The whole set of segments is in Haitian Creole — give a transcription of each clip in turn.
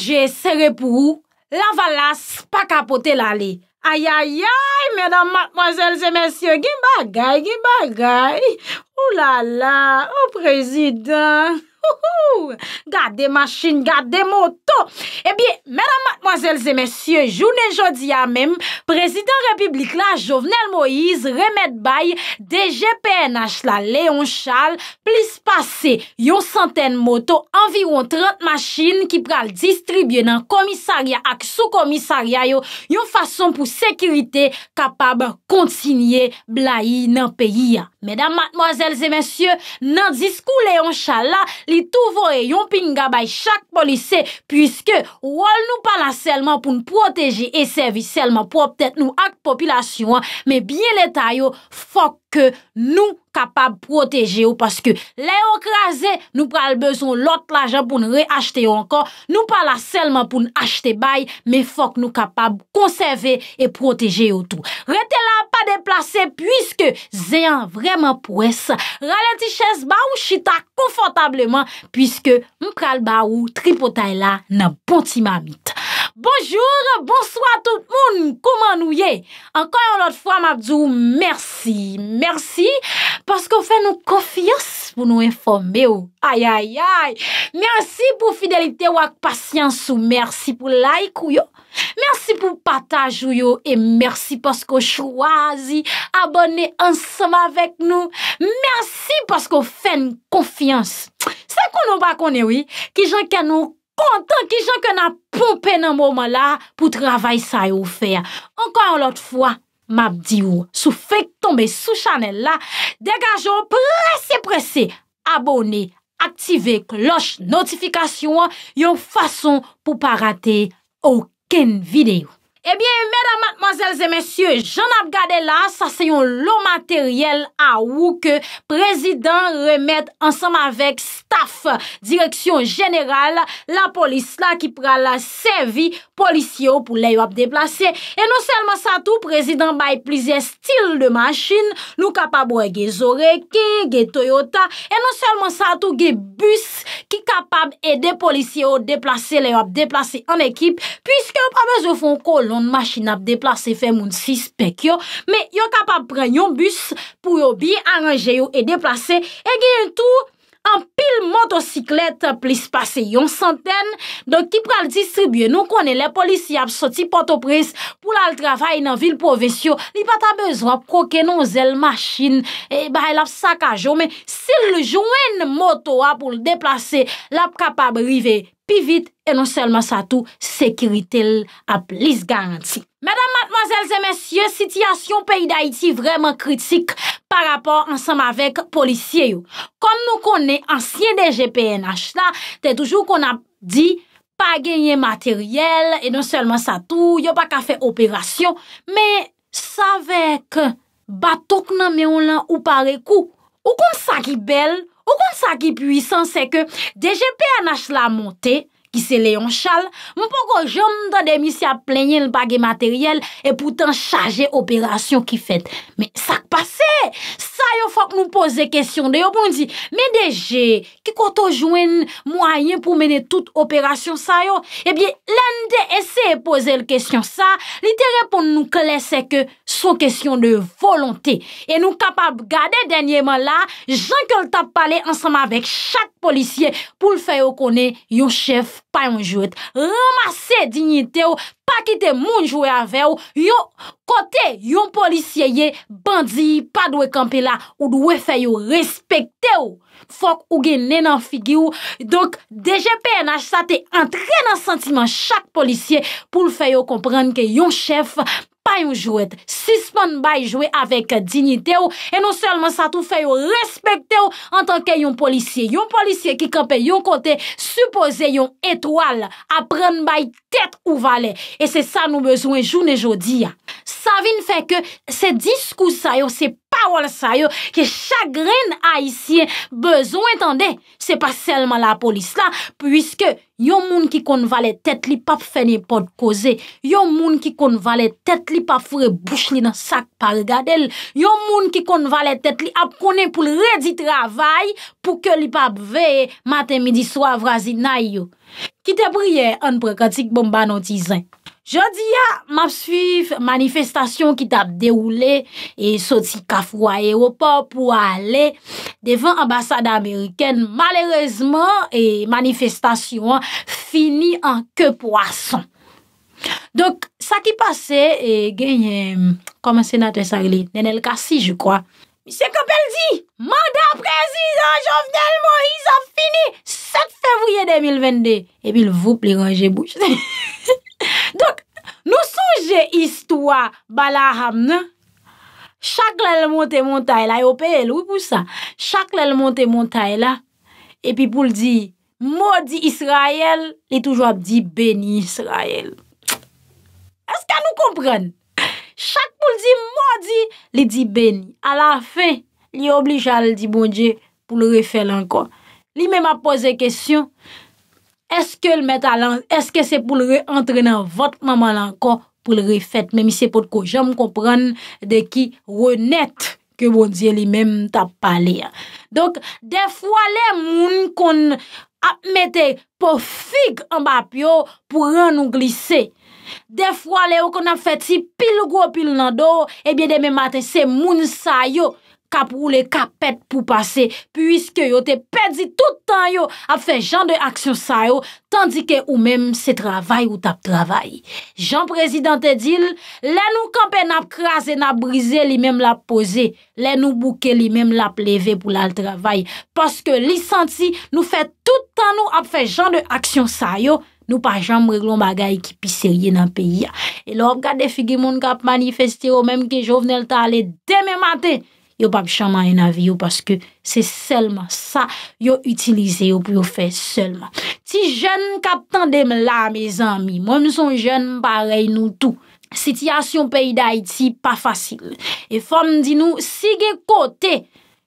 jè sè repou, la valas pa kapote lalè. Ayayay, mèdam matmozèl zè mèsyè, gè bagay, gè bagay. Ou lala, ou prezident. Gade machin, gade moto. E biye, mèdam matmoazèl zè mèsyè, jounen jodi ya mèm, prezident republik la, Jovenel Moïse, remèd baye, de GPNH la, Léon Charles, plis pase yon santèn moto, anviron 30 machin, ki pral distribye nan komisarya ak sou komisarya yo, yon fason pou sekirite, kapab kontinye blai nan peyi ya. Mèdam matmoazèl zè mèsyè, nan diskou Léon Charles la, li touvo e yon pin nga bay chak polise, pwiske wòl nou palan selman pou n'pwoteji e sevi selman pou optet nou ak popilasyon, me byen leta yo, fok. ke nou kapab proteje ou, paske lè okra zè, nou pral bezon lot l'ajan pou nou re-achete ou ankon, nou pral la selman pou nou achete bay, me fok nou kapab konserve e proteje ou tou. Rete la pa deplase, pwiske zè an vreman pwes, ralè ti chèz ba ou chita konfotableman, pwiske m pral ba ou tripotay la nan ponti mami. Bonjour, bonsoir tout moun, kouman nou ye? Enkoyon lot fwa, mabdou, mersi, mersi, paskou fè nou konfiyans pou nou informe ou. Ay, ay, ay, mersi pou fidelite ou ak pasyans ou mersi pou laik ou yo. Mersi pou pataj ou yo, e mersi paskou chwazi abone ansama vek nou. Mersi paskou fè nou konfiyans. Se konon ba konen ou, ki jan ken nou kontan, ki jan ken ap, Pompè nan mouman la pou travay sa yo fè. Ankan an lot fwa, map di ou. Sou fèk tombe sou chanel la, degajon presè presè. Abone, aktive, kloche, notifikasyon yo fason pou pa rate ouken videyo. Ebyen, mèdamat, mwazèlzè, mèsyè, jan ap gade la, sa seyon lo materyèl a wou ke prezidant remèt ansam avèk staf direksyon jenèral, la polis la ki pral la servi polisyè pou lè yo ap deplase. E non selman sa tou, prezidant bay plizè stil de machin nou kapab wè ge Zorek, ge Toyota e non selman sa tou, ge bus ki kapab edè polisyè ou deplase lè yo ap deplase an ekip pwiske wap amè zo fon kol yon machin ap deplase fe moun si spek yo, me yon kapab pren yon bus pou yo bi anranje yo e deplase, e gen yon tou an pil motosiklet plis pase yon santen, don ki pral distribye nou konen le polisi ap soti potopres pou la l travay nan vil povesyo, li pata bezwa proke nou zel machin, e bay la sakajo, me sil jouen moto ap ou l deplase, la kapab rive. et e non selman sa tou sekiritel ap lis garanti. Madame, mademoiselles et messieurs, sityasyon peyi d'Haïti vreman kritik par rapport ansam avek polisye yo. Kom nou konen ansyen de GPNH la, te toujou kon ap di pa genye materyel et non selman sa tou, yo pa ka fe operasyon, me sa vek batok nan meyon la ou parekou. Ou kom sa ki bel? Ou kon sa ki puisan se ke, deje pe anache la monte, ki se leyon chal, moun pou kon jom dan emisi a plenye l bagye materyel, e poutan chaje operasyon ki fet. Men, sa k'pase! Sa yo fwa k nou pose kesyon de yo pou mwen di, me deje ki koto jwen mwayen pou mene tout operasyon sa yo? Ebyen, eh len de ese pose l kesyon sa, li te repon nou kle se ke sou kesyon de volonte. E nou kapab gade denye man la, jan ke l tap pale ansama vek chak polisye pou l feyo kone yon chef. pa yon jwet, ramase dignite ou, pa kite moun jwet ave ou, yo, kote yon polisye ye, bandi, pa dwe kampe la, ou dwe fay ou, respekte ou, fok ou gen nenan figi ou, donk, DGPNH sa te entrenan sentiman, chak polisye, pou l fay ou komprenn ke yon chef, Pa yon jwet, sisman bay jwet avèk dinite ou, e non selman sa tou fè yon respekte ou, an tanke yon polisye. Yon polisye ki kapè yon kote, supose yon etwal apren bay tèt ou vale. E se sa nou bezwen joun e jodi ya. sa vin fè ke se diskou sa yo, se pawal sa yo, ke chagren a yisye, bezon entende, se pa selman la polis la, pwiske yon moun ki kon valet tèt li pap fènyè pod koze, yon moun ki kon valet tèt li pap fure bouch li nan sak par gadel, yon moun ki kon valet tèt li ap konè pou lredi travay, pou ke li pap veye maten midi swav razi nay yo. Ki te priye anprekantik bomba notizan, Jodi ya, map suif, manifestasyon ki tap deroule, e soti kaf woye wopor pou ale, devan ambasade Ameriken, malerezman, e manifestasyon, fini an ke poason. Donk, sa ki pase, e genye, koman senatwe sarli, nenel kasi, ju kwa. Mise Koppel di, manda prezident Jovenel Moïse a fini 7 fevrouye 2022. E bil voup li ranje bouche. Donk, nou souje istwa bala ham, nan? Chak lèl monte montay la, yo peyèl, wou pou sa? Chak lèl monte montay la, epi pou l'di, modi Israel, li toujwa bdi beni Israel. Eska nou kompren? Chak pou l'di modi, li di beni. A la fe, li oblige a l'di bonje pou l'refèl ankon. Li mèm a pose kèsyon, Eske se pou l re entre nan vot maman lankon pou l refet? Memi se pot ko jom kompran de ki re net ke bon diye li mem tap pale. Donk defwa le moun kon apmete pou fig an bapyo pou ren nou glise. Defwa le ou kon apfeti pil go pil nan do, ebyen deme mate se moun sayo. kap roule kap pet pou pase, pwiske yo te pedi tout tan yo ap fe jan de aksyon sa yo, tandike ou menm se travay ou tap travay. Jan prezident te dil, le nou kampen ap krasen ap brize li menm la pose, le nou bouke li menm la pleve pou la l travay, paske li santi nou fe tout tan nou ap fe jan de aksyon sa yo, nou pa jan mreglon bagay ki pis serye nan peyi ya. E lop gade figi moun kap manifesti ou menm ki jovnel ta ale deme matey, yo pap chanman yon avi yo, paske se selman sa, yo utilize yo pou yo fe selman. Ti jen kap tendem la, me zanmi, mwen son jen parey nou tou. Siti asyon peyi da iti, pa fasil. E fom di nou, si ge kote,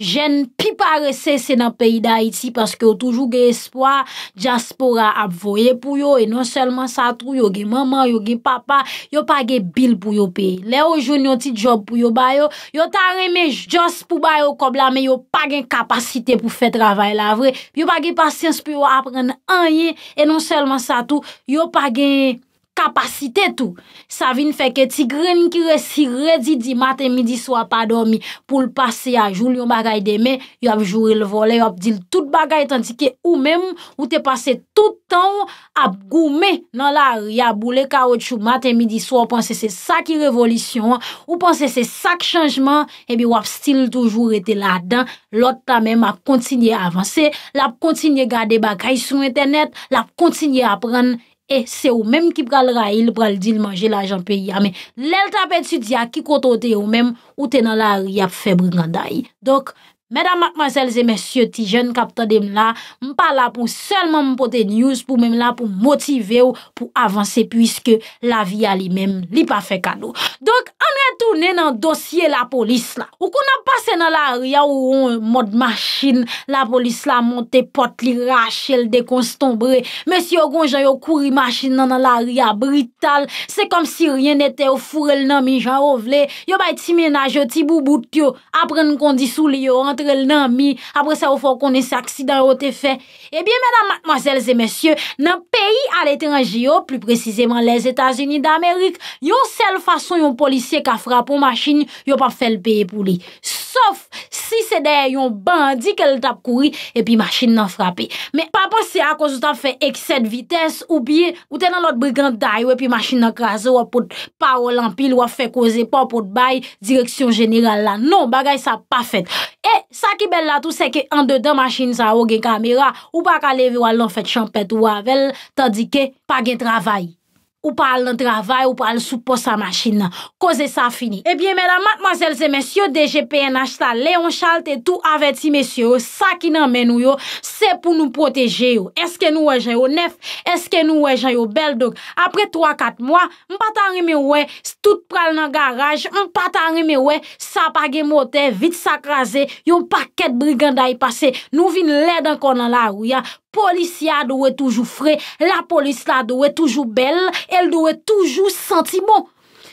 jen pi pa rese se nan peyi da iti, paske yo toujou ge espoa, jaspora ap voye pou yo, e non selman sa tou, yo ge maman, yo ge papa, yo pa ge bil pou yo peyi. Le yo joun yo ti job pou yo bayo, yo ta reme jas pou bayo, yo pa gen kapasite pou fe travay la vre, yo pa gen pasens pou yo apren anye, e non selman sa tou, yo pa gen kapasite, Kapasite tou, sa vin feke ti gren ki resi redi di maten midi swa pa dormi pou l'pase a joul yon bagay deme, yop jouri l'vole, yop dil tout bagay tan tike ou mem ou te pase tout tan ou ap goume nan la ria boule ka wot chou maten midi swa ou panse se sak y revolisyon, ou panse se sak chanjman, ebi wap stil toujou rete la dan, lot ta mem ap kontinye avanse, l'ap kontinye gade bagay sou internet, l'ap kontinye aprenne, E, se ou menm ki pral ray, li pral dil manje la janpe yame. Lel tapet si diya ki koto te ou menm, ou te nan la riyap febri granday. Dok, Mèdam akmansel zè mèsyo ti jèn kapta dem la, mpa la pou selman mpote news, pou mèm la pou motive ou pou avanse, pwiske la vi a li mèm li pa fe kano. Donk, an retounen nan dosye la polis la, ou konan pase nan la ria ou ron mod machin, la polis la monte pot li rachel dekons tombre, mèsyo gonjan yo kouri machin nan la ria brital, se kom si ryen ete ou furel nan mi jan ovle, yo bay ti menaj yo ti bou bout kyo, apren kon di sou li yo ant, nan mi, apre sa ou fò konè se aksidan ou te fè. Ebyen, mèdame, mwazèl zè mèsyè, nan peyi aléteranji yo, plu prezizèman lèz Etasini d'Amerik, yo sel fason yon polisye ka frapon machin, yo pa fè l'peyi pou li. Sof si se deye yon bandi ke le tap kouri, e pi masin nan frape. Me pa pase a, kouz ou ta fe ek 7 vites, ou bi, ou tenan lot brigant day, we pi masin nan kraso, wapot pa ou lampil, wap fe kouze, pa wapot bay, direksyon jeneral la. Non, bagay sa pa fet. E, sa ki bel la tou, se ke an de dan masin sa ou gen kamera, ou pa ka leve walan fet champet ou avel, ta di ke pa gen travay. Ou pa al nan travay, ou pa al sou pos sa machin nan. Koze sa fini. Ebyen eh mèdame, matmazèlze, mèsyo, DGPNH ta, Léon Chalte et tout avèd si mèsyo, sa ki nan mè nou yo, se pou nou proteje yo. Eske nou wè jay yo nef, eske nou wè jay yo bel dog. Apre 3-4 mwa, mpa tan rime wè, stout pral nan garaj, mpa tan rime wè, sa pa gen motè, vit sakraze, yon paket briganda yi pase. Nou vin lèd an kon nan la rou ya. Polisya dowe toujou fre, la polis la dowe toujou bel, el dowe toujou senti bon.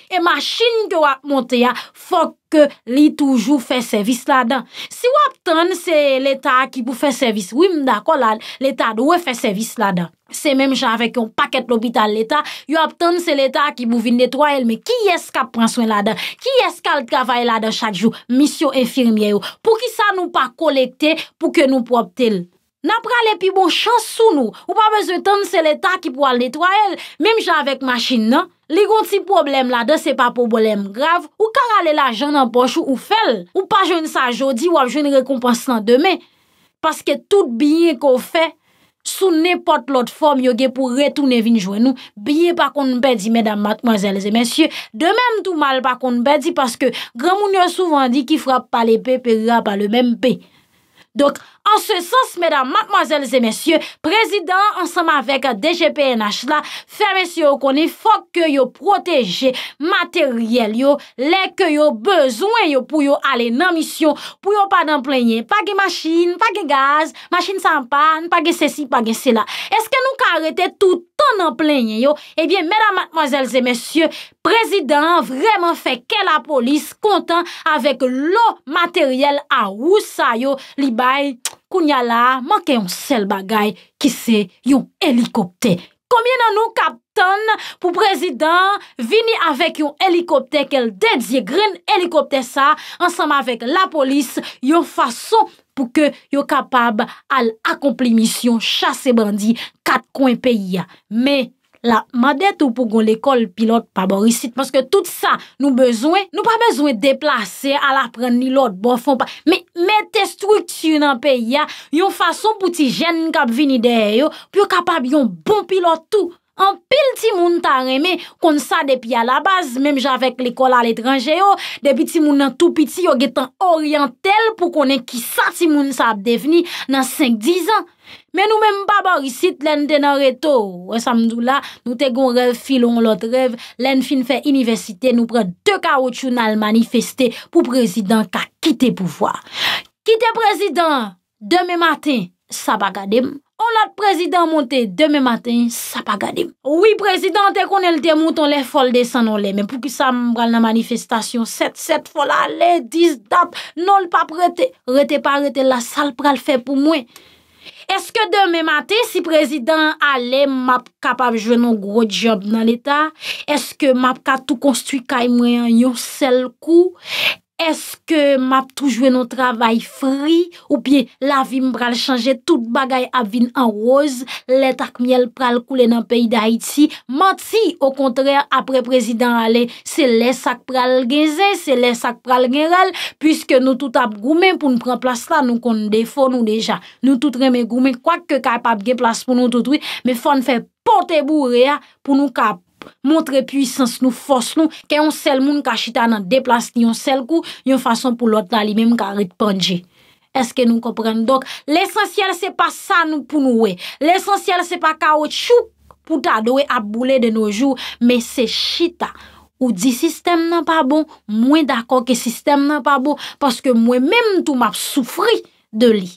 E machin yo ap monte ya, fok ke li toujou fe servis la dan. Si yo aptan, se l'Etat ki pou fe servis, wim da kolal, l'Etat dowe fe servis la dan. Se menm jan avek yon paket l'opital l'Etat, yo aptan se l'Etat ki pou vin netwael, me ki eska pranswen la dan, ki eska al kavae la dan chakjou, misyo enfirmyeyo, pou ki sa nou pa kolekte pou ke nou pou aptel. na prale pi bon chansou nou, ou pa bezon tan se leta ki pou al netoyel, mem jan avek machin nan, li gonti problem la de se pa pou bolem grav, ou kar ale la jan an pochou ou fel, ou pa jen sa jodi ou ap jen rekompansan demen, paske tout biye kon fe, sou nepot lot form yoge pou retoune vin jwen nou, biye pa kon bedi, medan matmozèlze mensyè, de menm tou mal pa kon bedi, paske gran moun yo souvan di ki frap pa le pe, pe gra pa le menm pe, dok, An se sens, mèdam, matmoazèl zè mèsyè, prezidant, ansem avèk DGPNH la, fè mèsyè yo konè, fòk kè yo protèjè materyèl yo, lè kè yo bezwen yo pou yo alè nan misyon, pou yo pa nan plènyè, pagè machin, pagè gaz, machin sampan, pagè sè si, pagè sè la. Eske nou ka arète toutan nan plènyè yo, ebyè, mèdam, matmoazèl zè mèsyè, prezidant, vremen fè kè la polis, kontan avèk lo materyèl a wousa yo, li baye, Kounya la, manke yon sel bagay ki se yon helikopte. Koumye nan nou kapton pou prezident vini avèk yon helikopte, kel dedye gren helikopte sa, ansanm avèk la polis, yon fason pou ke yon kapab al akompli misyon chase bandi kat kwen peyi ya. Me. La, ma det ou pou goun l'ekol pilote pa borisit. Paske tout sa nou bezwen, nou pa bezwen deplase al apren ni lot bofon pa. Me, me te stwik si yon anpe ya, yon fason pou ti jen kap vini deh yo, pyo kapab yon bon pilote tou. An pil ti moun ta reme kon sa depi a la baz, menm javek l'ekol al etranje yo, depi ti moun nan tou piti yo getan oryantel pou konen ki sa ti moun sa ap devni nan 5-10 an. Men nou menm pa barisit lèn denareto. Wè samdou la, nou te gon rev filon lot rev, lèn fin fe inivesite, nou pre de kaoutchou nan lmanifeste pou prezident ka kite pou vwa. Kite prezident, deme maten, sa baka deme. On la prezident monte, deme matin, sa pa gade. Oui, prezident, te kon el temout, on non, le fol de sanon le, men pou ki sa mbral nan manifestasyon, set, set, fola, le, dis, dat, non l pa prete, rete pa rete, la sal pral fe pou mwen. Eske deme matin, si prezident ale map kapab jwenon gro job nan l etat, eske map katou konstwi kay mwen yon sel kou? Eske map toujwe nou travay fri, ou pie la vim pral chanje tout bagay ap vin an roz, le tak miel pral koule nan peyi da Haiti, mati, o kontrè apre prezident ale, se le sak pral genze, se le sak pral genrel, pwiske nou tout ap groumen pou nou pran plas la, nou kon defo nou deja. Nou tout reme groumen, kwak ke ka ap ge plas pou nou tout wite, me fon fè pote bou reya pou nou kap. Montre puissans nou, fos nou Ke yon sel moun ka chita nan deplas ni yon sel kou Yon fason pou lot la li menm karit pandje Eske nou komprenn dok L'esensyel se pa sa nou pou nou we L'esensyel se pa ka ou tchou Pou ta do we ap boule de nou jou Me se chita Ou di sistem nan pa bon Mwen dako ke sistem nan pa bon Paske mwen menm tou map soufri De li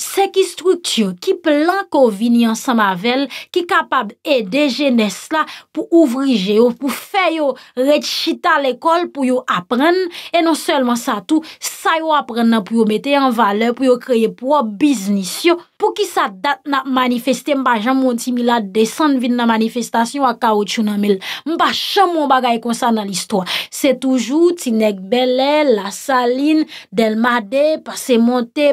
Se ki strukti yo, ki plan konvini ansan mavel, ki kapab e deje nesla pou ouvri je yo, pou fe yo rechita l'ekol pou yo apren, e non selman sa tou, sa yo apren nan pou yo mete an vale, pou yo kreye pou yo biznis yo. Pou ki sa dat nan manifeste, mpa jan mwonti mi la desan vin nan manifestasyon a kaoutchou nan mil. Mpa chan mwomba gaye konsan nan listo. Se toujou, ti neg bele, la salin, del made, pase monte,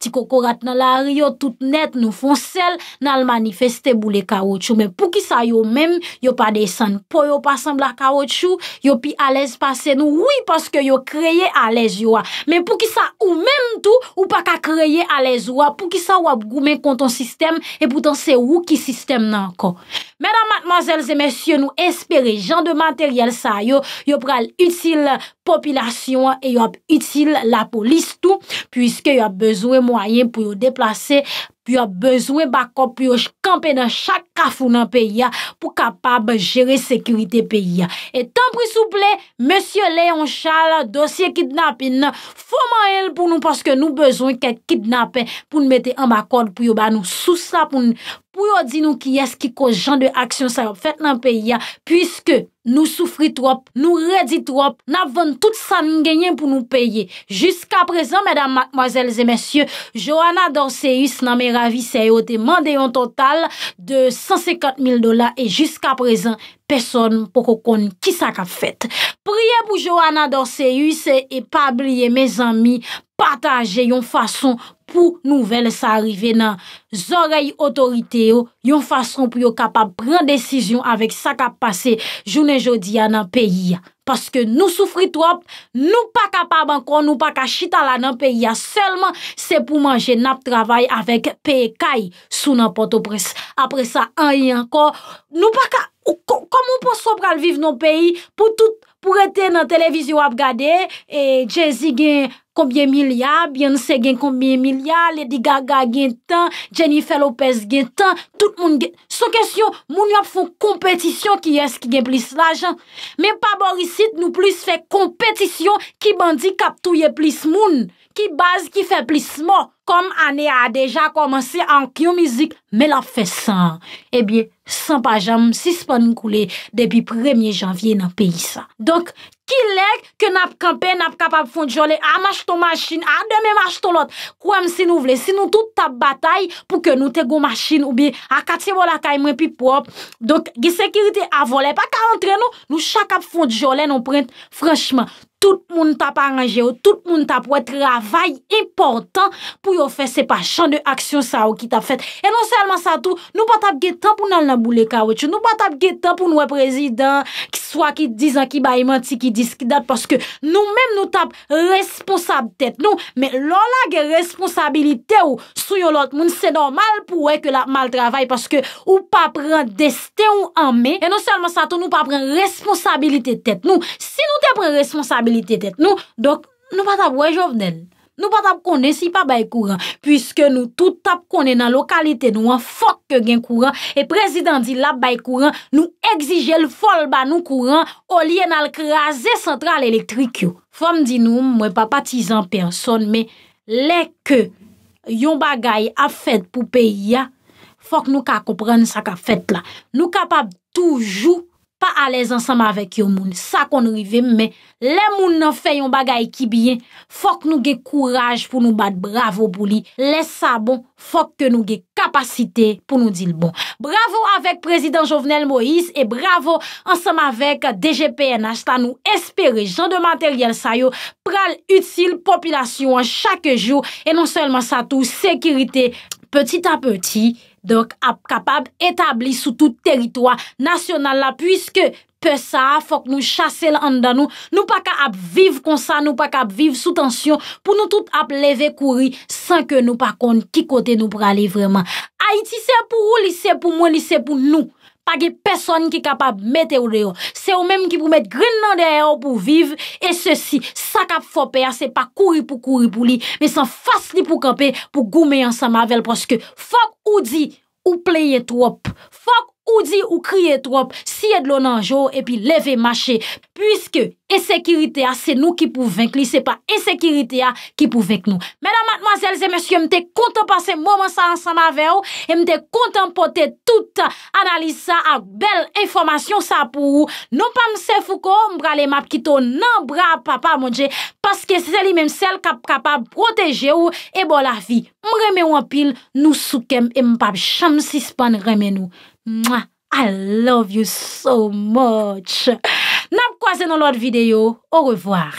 ti kokorat nan la riyo, tout net, nou fon sel nan lmanifeste bou le kaoutchou. Men pou ki sa yo men, yo pa desan pou yo pa san bla kaoutchou, yo pi alez pase nou, oui, paske yo kreye alez yo a. Men pou ki sa ou men tou, Ou pa ka kreye alezwa pou ki sa wap goumen konton sistem E poutan se wou ki sistem nan kon Medan matmazelze mesye nou espere jan de materyel sa yo Yo pral util popilasyon e yo ap util la polis tou Puiske yo ap bezwe mwayen pou yo deplase Pyo yo bezwen bako, pyo yo skampe nan chak kafou nan peyi ya, pou kapab jere sekurite peyi ya. Etan pri souple, Monsie Leon Charles dosye kidnapin nan, foman el pou nou, paske nou bezwen ket kidnapin, pou nou mette an bako, pou yo ba nou sou sa, pou nou... Pou yo di nou ki es ki kos jan de aksyon sa yo fet nan peyi ya, pwiske nou soufri trop, nou redi trop, nan venn tout san genyen pou nou peyi. Juska prezan, mèdam, mwazèlzè, mèsyè, Johanna Dorseyus nan mè ravi se yo te mande yon total de 150.000 dola e juska prezan, peson pou kou kon ki sa ka fet. Priye pou Johanna Dorseyus e pabliye mè zami pataje yon fason pou nouvel sa arrive nan zorey otorite yo, yon fason pou yo kapab pran desisyon avek sa kap pase jounen jodi ya nan peyi ya. Paske nou soufri trop, nou pa kapab ankon, nou pa ka chitala nan peyi ya. Selman, se pou manje nap travay avek peyi kayi sou nan pote pres. Apre sa, an yon kon, nou pa ka... Komoun pou sou pral vive nan peyi, pou tout... Pou rete nan televizyon ap gade, e Jezi gen koubyen milyar, Biansè gen koubyen milyar, Lady Gaga gen tan, Jennifer Lopez gen tan, tout moun gen... Sou kesyon, moun yo ap foun kompetisyon ki eski gen plis lajan. Men pa borisit nou plis fè kompetisyon ki bandi kap touye plis moun. ki baz ki feplis mo, kom ane a deja komanse ankyon mizik, me la fe san. Ebyen, san pa jam, si se pa nou koule, debi premye janvye nan peyi sa. Donk, ki lek, ke nap kampe, nap kap ap fondjole, a mach ton maschine, a deme mach ton lot, kouem si nou vle, si nou tout tap batay, pou ke nou te go maschine, oubyen, akati wola kay mwen pi pop, donk, gi sekirite avole, pa ka antre nou, nou chak ap fondjole, nou prent, franchman, tout moun tap aranje ou, tout moun tap wè travay important pou yo fè, se pa chan de aksyon sa ou ki tap fèt. E non selman sa tou, nou pa tap gè tan pou nan naboule ka wè chou, nou pa tap gè tan pou nou wè prezidant ki swa ki dizan, ki bayman, ti ki dis, ki dat, paske nou mèm nou tap responsab tèt nou, mè lò la gè responsabilite ou sou yon lot moun, se normal pou wè ke la mal travay, paske ou pa pren deste ou amè. E non selman sa tou, nou pa pren responsabilite tèt nou. Si nou te pren responsabilite, nou pat ap konen si pa bay kouran puisque nou tout ap konen nan lokalite nou an fok gen kouran e prezident di la bay kouran nou egzije l fol ba nou kouran olye nan l kreaze central elektrikyo fom di nou mwen pa patizan person me leke yon bagay ap fed pou peyi ya fok nou ka kompren sa ka fed la nou kapap toujou pa alèz ansam avèk yo moun, sa kon nou rivem, mè, lè moun nan fè yon bagay ki biyen, fòk nou ge kouraj pou nou bat, bravo pou li, lè sa bon, fòk te nou ge kapasite pou nou dil bon. Bravo avèk Prezident Jovenel Moïse, e bravo ansam avèk DGPNH ta nou espere, jan de materyel sa yo, pral util, popilasyon an chake jou, e non selman sa tou, sekirite, peti ta peti, dok ap kapab etabli sou tout teritwa nasyonal la, pwiske pe sa, fok nou chase l an dan nou, nou pa ka ap viv kon sa, nou pa ka ap viv sou tansyon, pou nou tout ap leve kouri, san ke nou pa kon ki kote nou prale vreman. Haiti se pou ou, li se pou moun, li se pou nou. pa gey peson ki kapab mette ou deyo. Se ou menm ki pou mette gren nan deyo pou vive, e se si, sa kap fope ya, se pa kouri pou kouri pou li, me san fas li pou kampe, pou goume yon samavel, poske fok ou di, ou pleye tou op. Fok ou di, ou di ou kriye trop, siye d'lon anjou, epi leve mache, pwiske esekirite a, se nou ki pou venk li, se pa esekirite a, ki pou venk nou. Mèdam, matnoazèlze, mèsyè, mte kontan pase mouman sa ansan avè ou, mte kontan pote tout analisa ak bel informasyon sa pou ou, nou pa mse fou kou, mbra le map kito, nan bra papa mounje, paske se li mèm sel kap kapab protege ou, e bo la fi, mremen wapil nou soukem, e mpap chamsis pan remen ou. I love you so much. N'a pas dans l'autre vidéo. Au revoir.